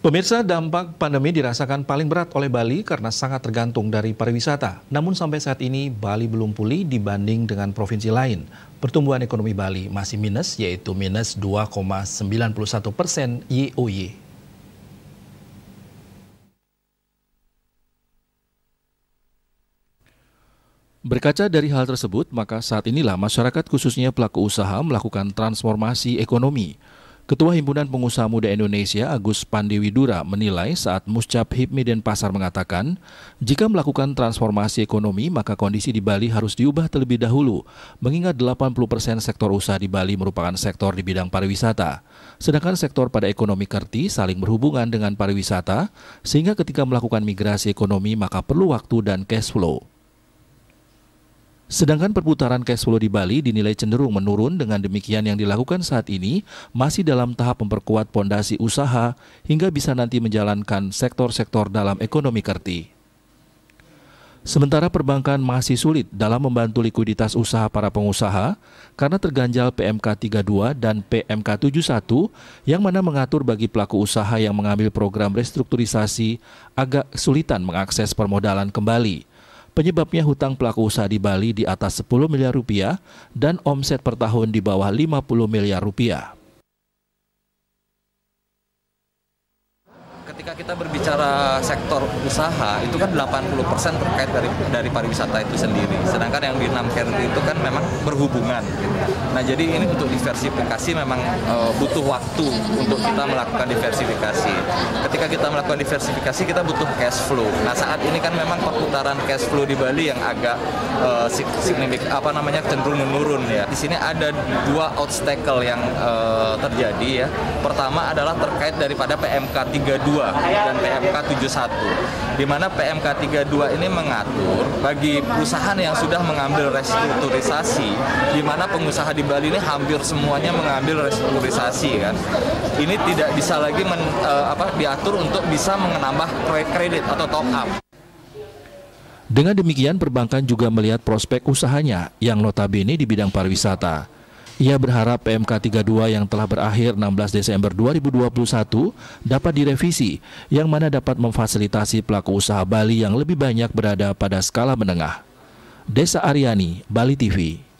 Pemirsa, dampak pandemi dirasakan paling berat oleh Bali karena sangat tergantung dari pariwisata. Namun sampai saat ini Bali belum pulih dibanding dengan provinsi lain. Pertumbuhan ekonomi Bali masih minus yaitu minus 2,91 persen YOY. Berkaca dari hal tersebut, maka saat inilah masyarakat khususnya pelaku usaha melakukan transformasi ekonomi. Ketua Himpunan Pengusaha Muda Indonesia Agus Pandewidura menilai saat Muscap HIPMI dan pasar mengatakan, jika melakukan transformasi ekonomi maka kondisi di Bali harus diubah terlebih dahulu, mengingat 80% persen sektor usaha di Bali merupakan sektor di bidang pariwisata. Sedangkan sektor pada ekonomi kerti saling berhubungan dengan pariwisata, sehingga ketika melakukan migrasi ekonomi maka perlu waktu dan cash flow. Sedangkan perputaran cash flow di Bali dinilai cenderung menurun dengan demikian yang dilakukan saat ini masih dalam tahap memperkuat pondasi usaha hingga bisa nanti menjalankan sektor-sektor dalam ekonomi kerti. Sementara perbankan masih sulit dalam membantu likuiditas usaha para pengusaha karena terganjal PMK 32 dan PMK 71 yang mana mengatur bagi pelaku usaha yang mengambil program restrukturisasi agak sulitan mengakses permodalan kembali Penyebabnya hutang pelaku usaha di Bali di atas 10 miliar rupiah dan omset per tahun di bawah 50 miliar rupiah. Ketika kita berbicara sektor usaha, itu kan 80% terkait dari dari pariwisata itu sendiri. Sedangkan yang di 6 kerti itu kan memang berhubungan. Nah, jadi ini untuk diversifikasi memang e, butuh waktu untuk kita melakukan diversifikasi. Ketika kita melakukan diversifikasi, kita butuh cash flow. Nah, saat ini kan memang perputaran cash flow di Bali yang agak e, signifikan apa namanya cenderung menurun ya. Di sini ada dua obstacle yang e, terjadi ya. Pertama adalah terkait daripada PMK 32 dan PMK 71 di mana PMK 32 ini mengatur bagi perusahaan yang sudah mengambil restrukturisasi di mana pengusaha di Bali ini hampir semuanya mengambil restrukturisasi kan ini tidak bisa lagi men, uh, apa diatur untuk bisa menambah kredit atau top up dengan demikian, perbankan juga melihat prospek usahanya yang notabene di bidang pariwisata. Ia berharap PMK 32 yang telah berakhir 16 Desember 2021 dapat direvisi, yang mana dapat memfasilitasi pelaku usaha Bali yang lebih banyak berada pada skala menengah. Desa Ariani, Bali TV.